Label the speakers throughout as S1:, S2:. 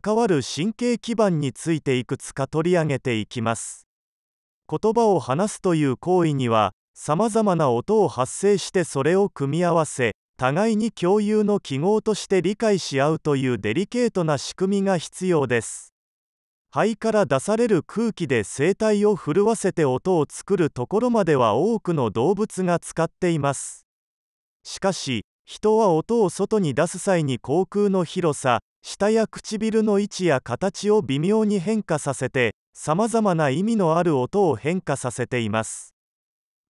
S1: 関わる神経基盤についていくつか取り上げていきます言葉を話すという行為にはさまざまな音を発生してそれを組み合わせ互いに共有の記号として理解し合うというデリケートな仕組みが必要です肺から出される空気で声帯を震わせて音を作るところまでは多くの動物が使っていますしかし人は音を外に出す際に口腔の広さ舌や唇の位置や形を微妙に変化させてさまざまな意味のある音を変化させています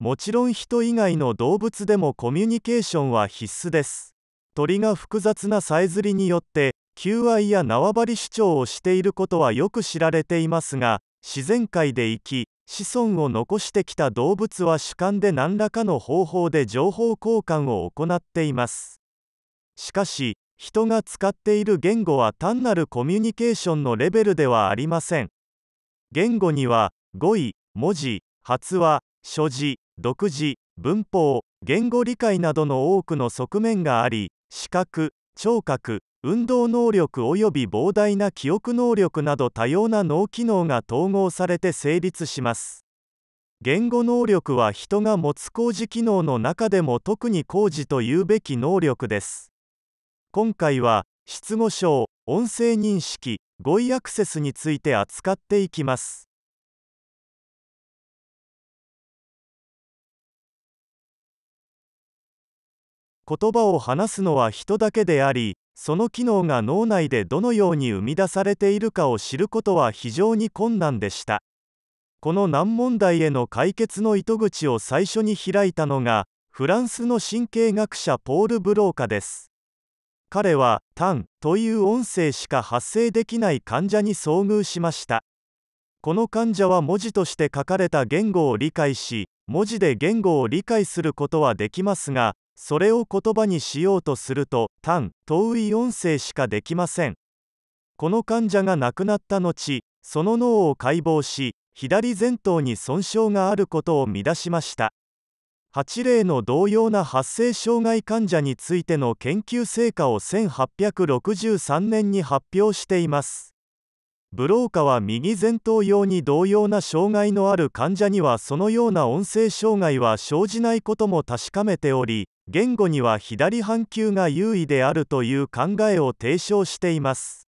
S1: もちろん人以外の動物でもコミュニケーションは必須です鳥が複雑なさえずりによって求愛や縄張り主張をしていることはよく知られていますが自然界で生き子孫を残してきた動物は主観で何らかの方法で情報交換を行っていますしかし人が使っている言語は単なるコミュニケーションのレベルではありません言語には語彙文字発話所持独自文法言語理解などの多くの側面があり視覚聴覚運動能力及び膨大な記憶能力など多様な脳機能が統合されて成立します言語能力は人が持つ工事機能の中でも特に工事というべき能力です今回は失語症音声認識語彙アクセスについて扱っていきます言葉を話すのは人だけでありその機能が脳内でどのように生み出されているかを知ることは非常に困難でしたこの難問題への解決の糸口を最初に開いたのがフランスの神経学者ポール・ブローカです彼は「タン」という音声しか発生できない患者に遭遇しましたこの患者は文字として書かれた言語を理解し文字で言語を理解することはできますがそれを言葉にしようとすると「タン」遠い音声しかできませんこの患者が亡くなった後その脳を解剖し左前頭に損傷があることを見出しました8例の同様な発生障害患者についての研究成果を1863年に発表していますブローカは右前頭葉に同様な障害のある患者にはそのような音声障害は生じないことも確かめており言語には左半球が優位であるという考えを提唱しています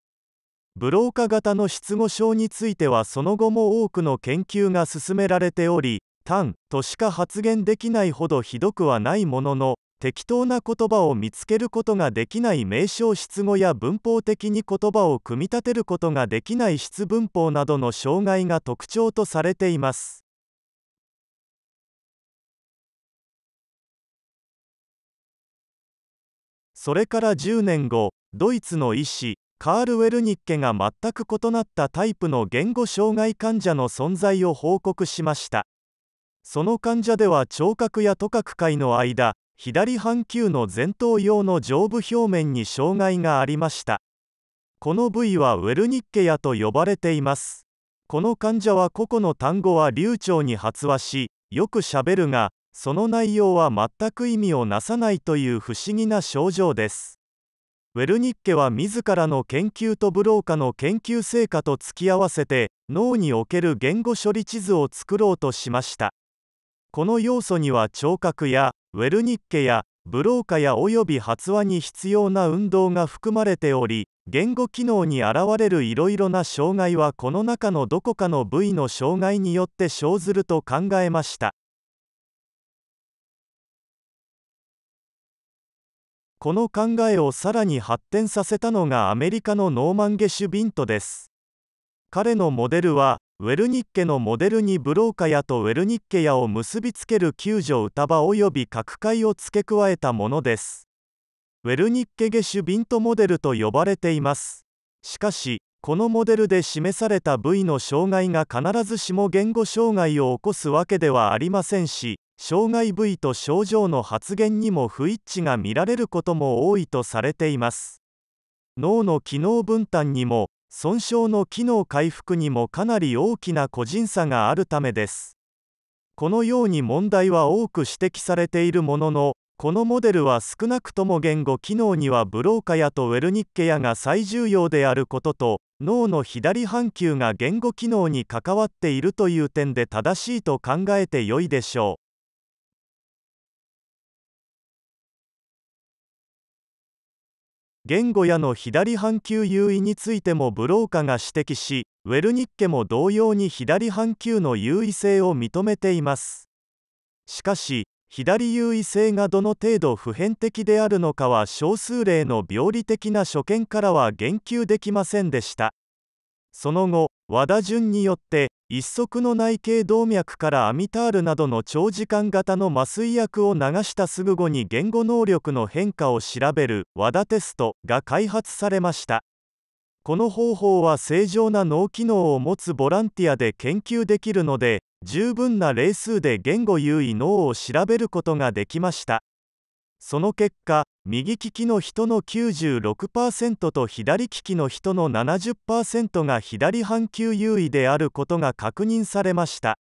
S1: ブローカ型の失語症についてはその後も多くの研究が進められており単としか発言できないほどひどくはないものの適当な言葉を見つけることができない名称失語や文法的に言葉を組み立てることができない質文法などの障害が特徴とされています。それから10年後ドイツの医師カール・ウェルニッケが全く異なったタイプの言語障害患者の存在を報告しました。その患者では聴覚や都覚界の間左半球の前頭葉の上部表面に障害がありましたこの部位はウェルニッケヤと呼ばれていますこの患者は個々の単語は流暢に発話しよくしゃべるがその内容は全く意味をなさないという不思議な症状ですウェルニッケは自らの研究とブローカの研究成果と突き合わせて脳における言語処理地図を作ろうとしましたこの要素には聴覚やウェルニッケやブローカやおよび発話に必要な運動が含まれており言語機能に現れるいろいろな障害はこの中のどこかの部位の障害によって生ずると考えましたこの考えをさらに発展させたのがアメリカのノーマン・ゲシュビントです彼のモデルはウェルニッケのモデルにブローカヤとウェルニッケヤを結びつける救助歌場及び角界を付け加えたものですウェルニッケゲシュビントモデルと呼ばれていますしかしこのモデルで示された部位の障害が必ずしも言語障害を起こすわけではありませんし障害部位と症状の発現にも不一致が見られることも多いとされています脳の機能分担にも損傷の機能回復にもかなり大きな個人差があるためですこのように問題は多く指摘されているもののこのモデルは少なくとも言語機能にはブローカヤとウェルニッケヤが最重要であることと脳の左半球が言語機能に関わっているという点で正しいと考えてよいでしょう言語やの左半球優位についてもブローカが指摘しウェルニッケも同様に左半球の優位性を認めていますしかし左優位性がどの程度普遍的であるのかは少数例の病理的な所見からは言及できませんでしたその後和田順によって一足の内頸動脈からアミタールなどの長時間型の麻酔薬を流したすぐ後に言語能力の変化を調べる和田テストが開発されましたこの方法は正常な脳機能を持つボランティアで研究できるので十分な例数で言語優位脳を調べることができましたその結果右利きの人の96%と左利きの人の70%が左半球優位であることが確認されました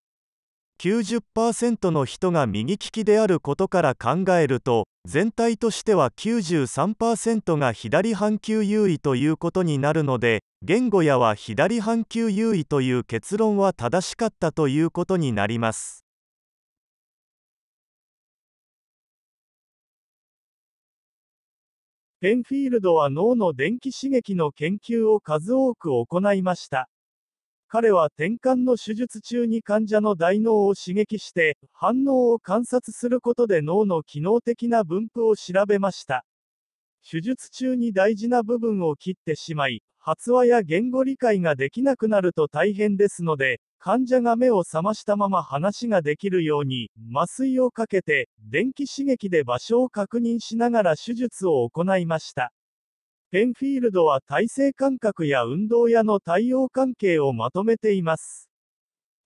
S1: 90%の人が右利きであることから考えると全体としては93%が左半球優位ということになるので言語やは左半球優位という結論は正しかったということになりますペンフィールドは脳の電気刺激の研究を数多く行いました。彼は転換の手術中に患者の大脳を刺激して、反応を観察することで脳の機能的な分布を調べました。手術中に大事な部分を切ってしまい、発話や言語理解ができなくなると大変ですので、患者が目を覚ましたまま話ができるように、麻酔をかけて、電気刺激で場所を確認しながら手術を行いました。ペンフィールドは体勢感覚や運動やの対応関係をまとめています。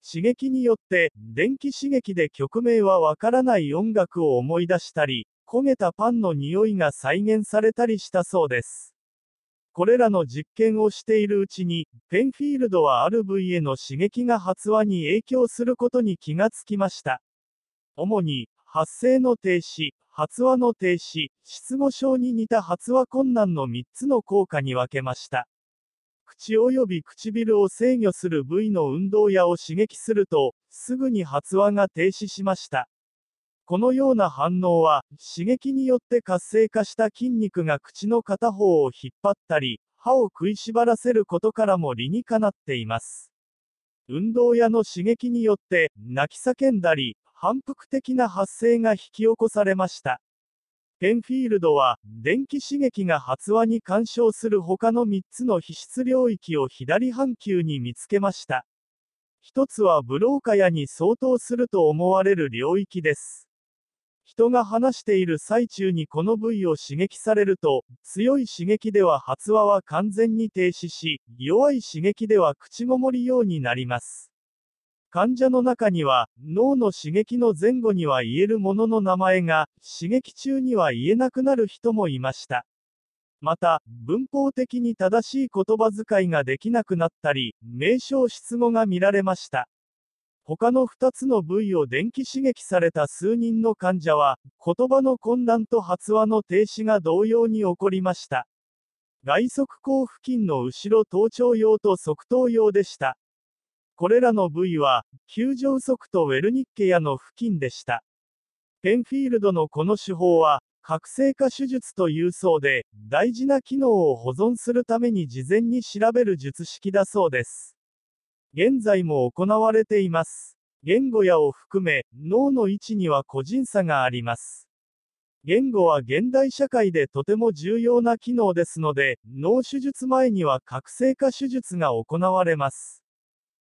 S1: 刺激によって、電気刺激で曲名はわからない音楽を思い出したり、焦げたパンの匂いが再現されたりしたそうです。これらの実験をしているうちに、ペンフィールドは RV への刺激が発話に影響することに気がつきました。主に、発声の停止、発話の停止、失語症に似た発話困難の3つの効果に分けました。口及び唇を制御する部位の運動やを刺激すると、すぐに発話が停止しました。このような反応は、刺激によって活性化した筋肉が口の片方を引っ張ったり、歯を食いしばらせることからも理にかなっています。運動やの刺激によって、泣き叫んだり、反復的な発声が引き起こされました。ペンフィールドは、電気刺激が発話に干渉する他の3つの皮質領域を左半球に見つけました。1つはブローカヤに相当すると思われる領域です。人が話している最中にこの部位を刺激されると、強い刺激では発話は完全に停止し、弱い刺激では口ごもりようになります。患者の中には、脳の刺激の前後には言えるものの名前が、刺激中には言えなくなる人もいました。また、文法的に正しい言葉遣いができなくなったり、名称失語が見られました。他の2つの部位を電気刺激された数人の患者は、言葉の混乱と発話の停止が同様に起こりました。外側口付近の後ろ頭頂用と側頭用でした。これらの部位は、球状側とウェルニッケヤの付近でした。ペンフィールドのこの手法は、覚醒化手術というそうで、大事な機能を保存するために事前に調べる術式だそうです。現在も行われています。言語やを含め、脳の位置には個人差があります。言語は現代社会でとても重要な機能ですので、脳手術前には覚醒化手術が行われます。